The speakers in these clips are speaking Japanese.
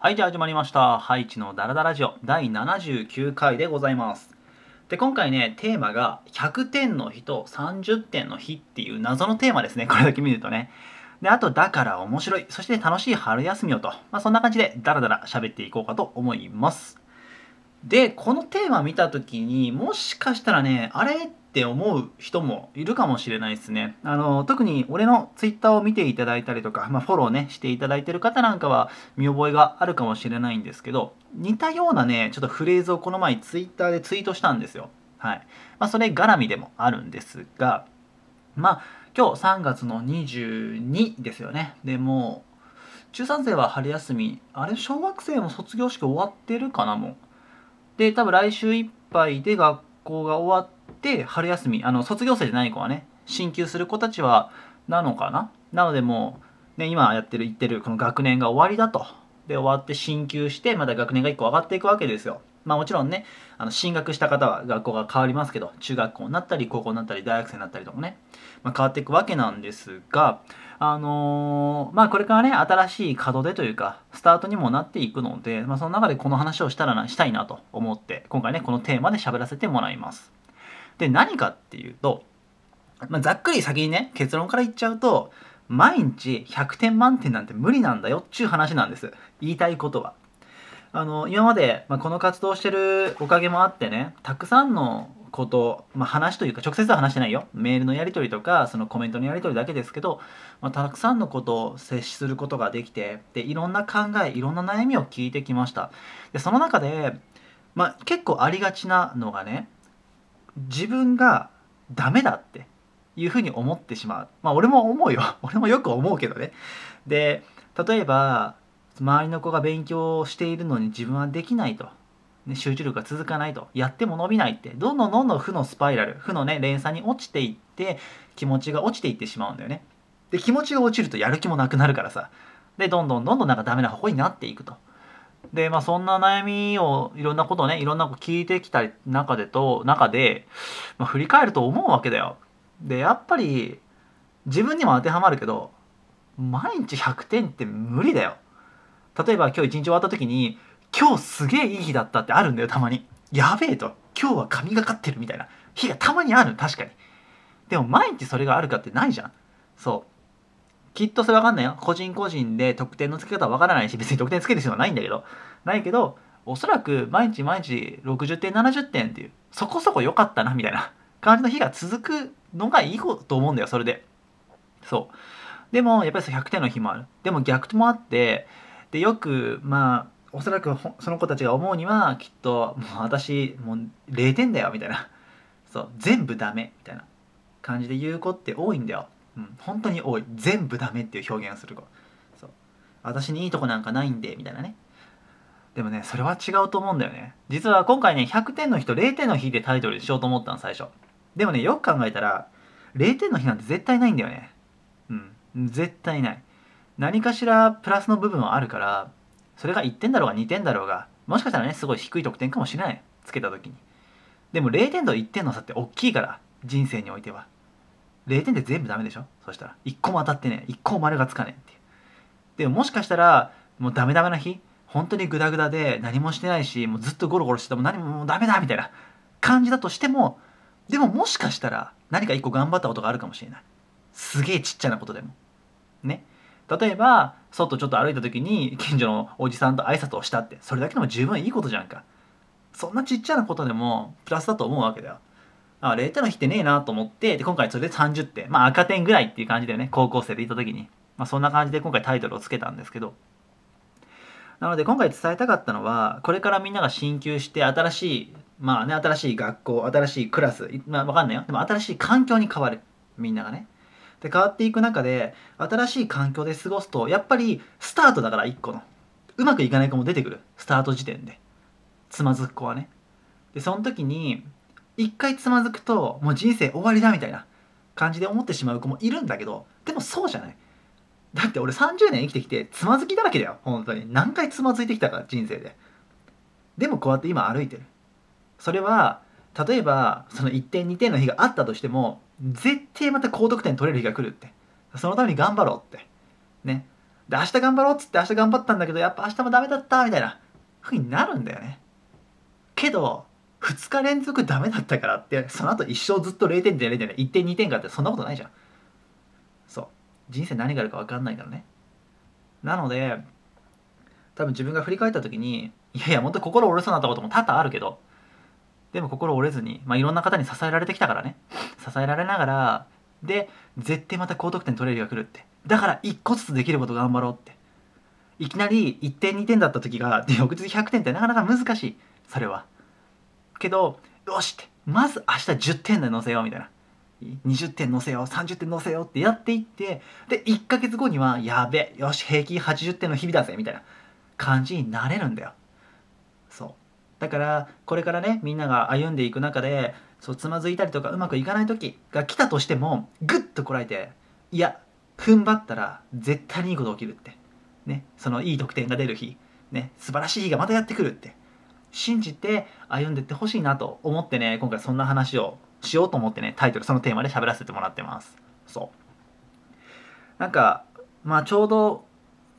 はい、じゃあ始まりました。ハイチのダラダラジオ第79回でございます。で、今回ね、テーマが100点の日と30点の日っていう謎のテーマですね。これだけ見るとね。で、あと、だから面白い、そして楽しい春休みをと、まあ、そんな感じでダラダラ喋っていこうかと思います。で、このテーマ見た時にもしかしたらね、あれって思う人もいるかもしれないですね。あの、特に俺の twitter を見ていただいたりとか、まあ、フォローね、していただいてる方なんかは見覚えがあるかもしれないんですけど、似たようなね、ちょっとフレーズをこの前 twitter でツイートしたんですよ。はい。まあ、それ絡みでもあるんですが、まあ、今日3月の22ですよね。で、も中3生は春休み、あれ、小学生も卒業式終わってるかな、もう。で、多分来週いっぱいで学校が終わって、で、春休み、あの、卒業生じゃない子はね、進級する子たちは、なのかななのでもう、ね、今やってる、言ってる、この学年が終わりだと。で、終わって進級して、また学年が1個上がっていくわけですよ。まあもちろんね、あの進学した方は学校が変わりますけど、中学校になったり、高校になったり、大学生になったりとかね、まあ、変わっていくわけなんですが、あのー、まあこれからね、新しい門出というか、スタートにもなっていくので、まあその中でこの話をしたらな、したいなと思って、今回ね、このテーマで喋らせてもらいます。で何かっていうと、まあ、ざっくり先にね結論から言っちゃうと毎日100点満点なんて無理なんだよっちゅう話なんです言いたいことは。あの今まで、まあ、この活動してるおかげもあってねたくさんのこと、まあ、話というか直接は話してないよメールのやり取りとかそのコメントのやり取りだけですけど、まあ、たくさんのことを接することができてでいろんな考えいろんな悩みを聞いてきましたでその中で、まあ、結構ありがちなのがね自分がダメだっていうふうに思ってしまうまあ俺も思うよ 俺もよく思うけどねで例えば周りの子が勉強しているのに自分はできないと、ね、集中力が続かないとやっても伸びないってどんどんどんどん負のスパイラル負のね連鎖に落ちていって気持ちが落ちていってしまうんだよねで気持ちが落ちるとやる気もなくなるからさでどんどんどんどんなんかダメな方向になっていくとで、まあ、そんな悩みをいろんなことねいろんなこと聞いてきた中でと中で、まあ、振り返ると思うわけだよ。でやっぱり自分にも当てはまるけど毎日100点って無理だよ。例えば今日一日終わった時に今日すげえいい日だったってあるんだよたまに。やべえと今日は神がかってるみたいな日がたまにある確かに。でも毎日それがあるかってないじゃん。そう。きっとそれわかんないよ。個人個人で得点の付け方わからないし、別に得点つける必要はないんだけど、ないけど、おそらく毎日毎日60点、70点っていう、そこそこ良かったな、みたいな 感じの日が続くのがいいと思うんだよ、それで。そう。でも、やっぱり100点の日もある。でも逆もあって、で、よく、まあ、おそらくその子たちが思うには、きっと、もう私、もう0点だよ、みたいな。そう、全部ダメ、みたいな感じで言う子って多いんだよ。うん、本当に多い全部ダメっていう表現をする子そう私にいいとこなんかないんでみたいなねでもねそれは違うと思うんだよね実は今回ね100点の日と0点の日でタイトルしようと思ったの最初でもねよく考えたら0点の日なんて絶対ないんだよねうん絶対ない何かしらプラスの部分はあるからそれが1点だろうが2点だろうがもしかしたらねすごい低い得点かもしれないつけた時にでも0点と1点の差って大きいから人生においては0点で全部ダメでしょそしたら1個も当たってね1個も丸がつかねえっていうでももしかしたらもうダメダメな日本当にグダグダで何もしてないしもうずっとゴロゴロしてても何ももうダメだみたいな感じだとしてもでももしかしたら何か一個頑張ったことがあるかもしれないすげえちっちゃなことでもね例えば外ちょっと歩いた時に近所のおじさんと挨拶をしたってそれだけでも十分いいことじゃんかそんなちっちゃなことでもプラスだと思うわけだよあ、0点の日ってねえなと思って、で、今回それで30点。まあ赤点ぐらいっていう感じだよね。高校生でいた時に。まあそんな感じで今回タイトルをつけたんですけど。なので今回伝えたかったのは、これからみんなが進級して新しい、まあね、新しい学校、新しいクラス、まあわかんないよ。でも新しい環境に変わる。みんながね。で、変わっていく中で、新しい環境で過ごすと、やっぱりスタートだから1個の。うまくいかない子も出てくる。スタート時点で。つまずく子はね。で、その時に、一回つまずくともう人生終わりだみたいな感じで思ってしまう子もいるんだけどでもそうじゃないだって俺30年生きてきてつまずきだらけだよ本当に何回つまずいてきたか人生ででもこうやって今歩いてるそれは例えばその1点2点の日があったとしても絶対また高得点取れる日が来るってそのために頑張ろうってねで明日頑張ろうっつって明日頑張ったんだけどやっぱ明日もダメだったみたいなふうになるんだよねけど2日連続ダメだったからってその後一生ずっと0点で0点で1点2点があってそんなことないじゃんそう人生何があるか分かんないからねなので多分自分が振り返った時にいやいや本当心折れそうになったことも多々あるけどでも心折れずに、まあ、いろんな方に支えられてきたからね支えられながらで絶対また高得点取れる日が来るってだから1個ずつできること頑張ろうっていきなり1点2点だった時が翌日100点ってなかなか難しいそれは。けどよしってまず明日10点で載せようみたいな20点載せよう30点載せようってやっていってで1ヶ月後にはやべよし平均80点の日々だぜみたいな感じになれるんだよそうだからこれからねみんなが歩んでいく中でそうつまずいたりとかうまくいかない時が来たとしてもグッとこらえていや踏ん張ったら絶対にいいこと起きるってねそのいい得点が出る日ね素晴らしい日がまたやってくるって信じて歩んでってほしいなと思ってね今回そんな話をしようと思ってねタイトルそのテーマで喋らせてもらってますそうなんかまあちょうど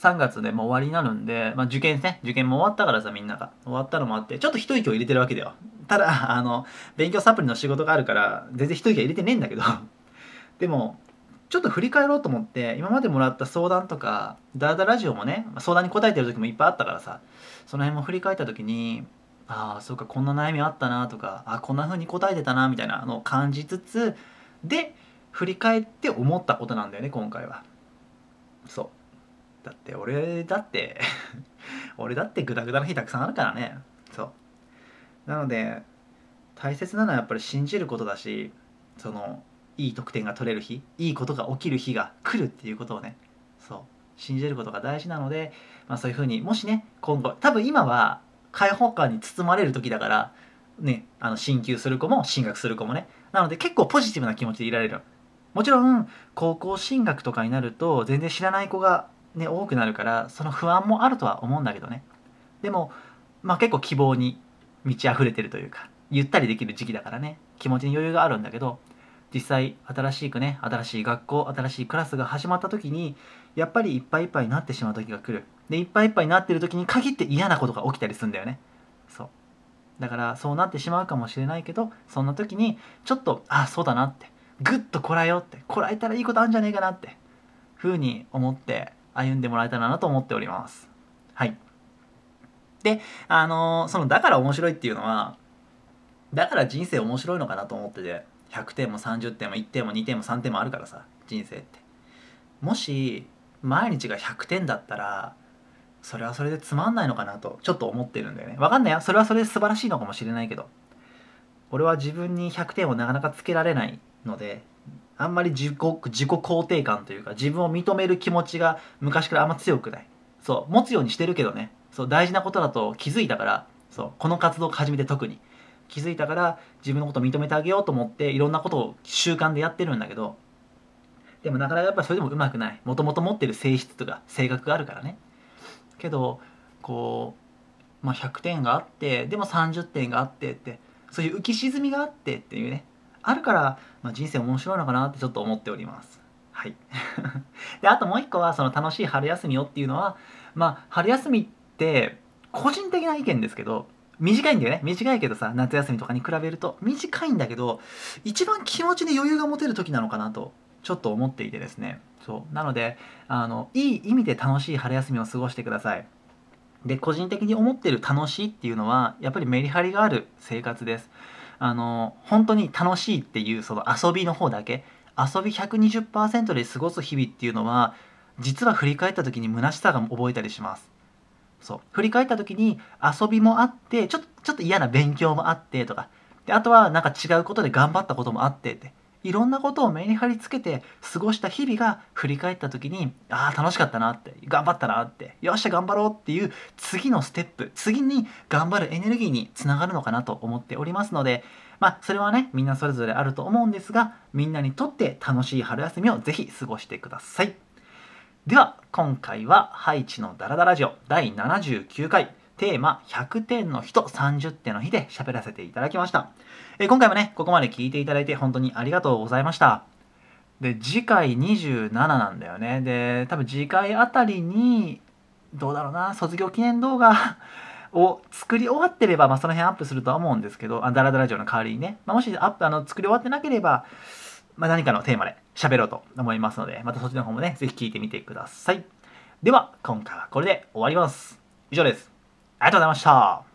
3月でもう終わりになるんで、まあ、受験ね受験も終わったからさみんなが終わったのもあってちょっと一息を入れてるわけだよただあの勉強サプリの仕事があるから全然一息は入れてねえんだけどでもちょっと振り返ろうと思って今までもらった相談とかダラダラジオもね相談に答えてる時もいっぱいあったからさその辺も振り返った時にああそうかこんな悩みあったなとかあこんな風に答えてたなみたいなのを感じつつで振り返って思ったことなんだよね今回はそうだって俺だって 俺だってグダグダの日たくさんあるからねそうなので大切なのはやっぱり信じることだしそのいい得点が取れる日いいことが起きる日が来るっていうことをねそう信じることが大事なので、まあ、そういうふうにもしね今後多分今は開放感に包まれる時だからねあの進級する子も進学する子もねなので結構ポジティブな気持ちでいられるもちろん高校進学とかになると全然知らない子がね多くなるからその不安もあるとは思うんだけどねでもまあ結構希望に満ち溢れてるというかゆったりできる時期だからね気持ちに余裕があるんだけど実際新しくね新しい学校新しいクラスが始まった時にやっぱりいっぱいいっぱいになってしまう時が来るでいっぱいいっぱいになってる時に限って嫌なことが起きたりするんだよねそうだからそうなってしまうかもしれないけどそんな時にちょっとああそうだなってぐっとこらえようってこらえたらいいことあるんじゃねえかなってふうに思って歩んでもらえたらなと思っておりますはいであのー、そのだから面白いっていうのはだから人生面白いのかなと思ってて100点も30点も1点も2点も3点もあるからさ人生ってもし毎日が100点だったらそれはそれでつまんないのかなとちょっと思ってるんだよねわかんないよそれはそれで素晴らしいのかもしれないけど俺は自分に100点をなかなかつけられないのであんまり自己自己肯定感というか自分を認める気持ちが昔からあんま強くないそう持つようにしてるけどねそう大事なことだと気づいたからそうこの活動を始めて特に気づいたから自分のこと認めてあげようと思っていろんなことを習慣でやってるんだけどでもなかなかやっぱそれでもうまくないもともと持ってる性質とか性格があるからねけどこう、まあ、100点があってでも30点があってってそういう浮き沈みがあってっていうねあるから、まあ、人生面白いのかなってちょっと思っておりますはい であともう一個はその楽しい春休みをっていうのはまあ春休みって個人的な意見ですけど短いんだよね短いけどさ夏休みとかに比べると短いんだけど一番気持ちに余裕が持てる時なのかなとちょっと思っていてですねそうなのであのいい意味で楽しい春休みを過ごしてくださいで個人的に思ってる楽しいっていうのはやっぱりメリハリがある生活ですあの本当に楽しいっていうその遊びの方だけ遊び120%で過ごす日々っていうのは実は振り返った時に虚しさが覚えたりしますそう振り返った時に遊びもあってちょちょっと嫌な勉強もあってとかであとはなんか違うことで頑張ったこともあってっていろんなことを目に貼り付けて過ごした日々が振り返った時にああ楽しかったなって頑張ったなってよっしゃ頑張ろうっていう次のステップ次に頑張るエネルギーにつながるのかなと思っておりますのでまあそれはねみんなそれぞれあると思うんですがみんなにとって楽しい春休みをぜひ過ごしてくださいでは今回はハイチのダラダラジオ第79回テーマ100点の日と30点の日で喋らせていただきました、えー、今回もねここまで聞いていただいて本当にありがとうございましたで次回27なんだよねで多分次回あたりにどうだろうな卒業記念動画 を作り終わってれば、まあ、その辺アップするとは思うんですけどあダラダラジオの代わりにね、まあ、もしアップあの作り終わってなければまあ、何かのテーマで喋ろうと思いますので、またそっちの方もね、ぜひ聞いてみてください。では、今回はこれで終わります。以上です。ありがとうございました。